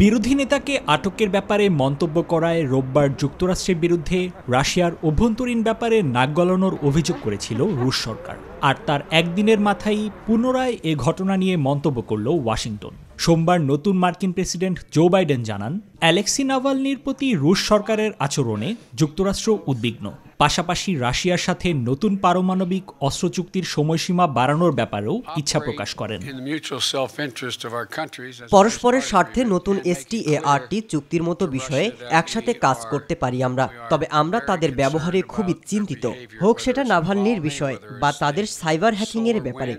বিরোধী নেতাকে আটকের ব্যাপারে মন্তব্য করায় রোববার যুক্তরাষ্ট্রের বিরুদ্ধে রাশিয়ার অভ্যন্তরীণ ব্যাপারে নাক গলানোর অভিযোগ করেছিল রুশ সরকার আর তার একদিনের মাথায় পুনরায় এ ঘটনা নিয়ে মন্তব্য করল ওয়াশিংটন সোমবার নতুন মার্কিন প্রেসিডেন্ট জো বাইডেন জানান অ্যালেক্সি নাভালনির প্রতি রুশ সরকারের আচরণে যুক্তরাষ্ট্র উদ্বিগ্ন পাশাপাশি রাশিয়ার সাথে নতুন পারমাণবিক অস্ত্র চুক্তির সময়সীমা বাড়ানোর ব্যাপারেও ইচ্ছা প্রকাশ করেন পরস্পরের স্বার্থে নতুন এসটিএআরটি চুক্তির মতো বিষয়ে একসাথে কাজ করতে পারি আমরা তবে আমরা তাদের ব্যবহারে খুবই চিন্তিত হোক সেটা নাভালনির বিষয় বা তাদের সাইবার হ্যাকিং এর ব্যাপারে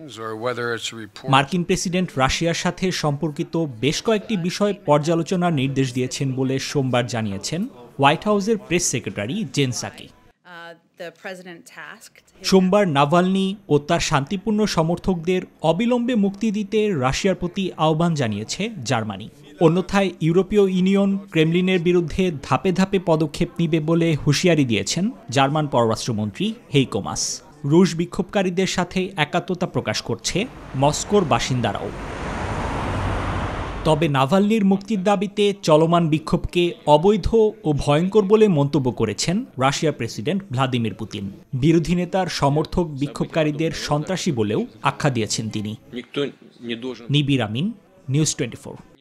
মার্কিন প্রেসিডেন্ট রাশিয়ার সাথে সম্পর্কিত বেশ কয়েকটি বিষয় পর্যালোচনার নির্দেশ দিয়েছেন বলে সোমবার জানিয়েছেন হোয়াইট হাউসের প্রেস সেক্রেটারি জেনসাকি সোমবার নাভালনি ও তার শান্তিপূর্ণ সমর্থকদের অবিলম্বে মুক্তি দিতে রাশিয়ার প্রতি আহ্বান জানিয়েছে জার্মানি অন্যথায় ইউরোপীয় ইউনিয়ন ক্রেমলিনের বিরুদ্ধে ধাপে ধাপে পদক্ষেপ নিবে বলে হুঁশিয়ারি দিয়েছেন জার্মান পররাষ্ট্রমন্ত্রী হেইকোমাস রুশ বিক্ষোভকারীদের সাথে একাত্মতা প্রকাশ করছে মস্কোর বাসিন্দারাও তবে নাভালনির মুক্তির দাবিতে চলমান বিক্ষোভকে অবৈধ ও ভয়ঙ্কর বলে মন্তব্য করেছেন রাশিয়া প্রেসিডেন্ট ভ্লাদিমির পুতিন বিরোধী নেতার সমর্থক বিক্ষোভকারীদের সন্ত্রাসী বলেও আখ্যা দিয়েছেন তিনি নিবির আমিন নিউজ টোয়েন্টি